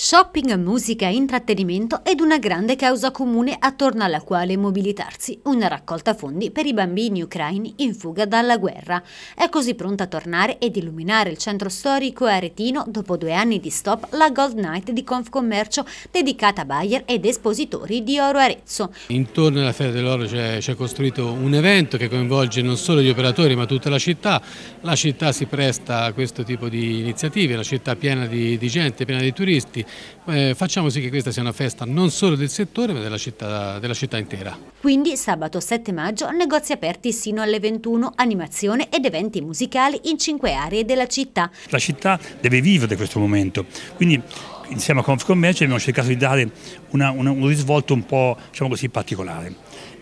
Shopping, musica, intrattenimento ed una grande causa comune attorno alla quale mobilitarsi, una raccolta fondi per i bambini ucraini in fuga dalla guerra. È così pronta a tornare ed illuminare il centro storico aretino dopo due anni di stop la Gold Night di Confcommercio dedicata a Bayer ed espositori di oro Arezzo. Intorno alla Fiera dell'Oro c'è costruito un evento che coinvolge non solo gli operatori ma tutta la città. La città si presta a questo tipo di iniziative, la città piena di, di gente, piena di turisti eh, facciamo sì che questa sia una festa non solo del settore ma della città, della città intera. Quindi sabato 7 maggio negozi aperti sino alle 21, animazione ed eventi musicali in cinque aree della città. La città deve vivere questo momento, quindi insieme a Confcommercio abbiamo cercato di dare una, una, un risvolto un po' diciamo così, particolare.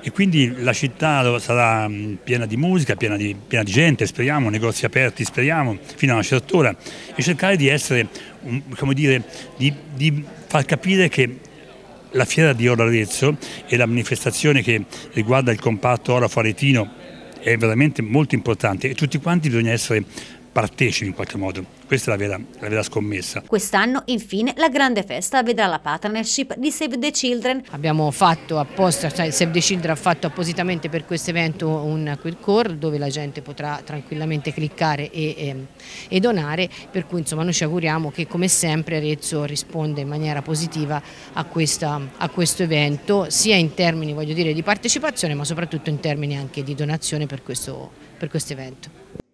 E quindi la città sarà mm, piena di musica, piena di, piena di, gente, speriamo, negozi aperti, speriamo, fino a una certa ora, e cercare di essere, un, come dire, di, di far capire che la fiera di Oro Arezzo e la manifestazione che riguarda il comparto oro faretino è veramente molto importante e tutti quanti bisogna essere partecipi in qualche modo. Questa è la vera, la vera scommessa. Quest'anno, infine, la grande festa vedrà la partnership di Save the Children. Abbiamo fatto apposta, cioè Save the Children ha fatto appositamente per questo evento un quick core dove la gente potrà tranquillamente cliccare e, e, ehm, e donare, per cui insomma noi ci auguriamo che come sempre Arezzo risponda in maniera positiva a, questa, a questo evento, sia in termini voglio dire, di partecipazione ma soprattutto in termini anche di donazione per questo, per questo evento.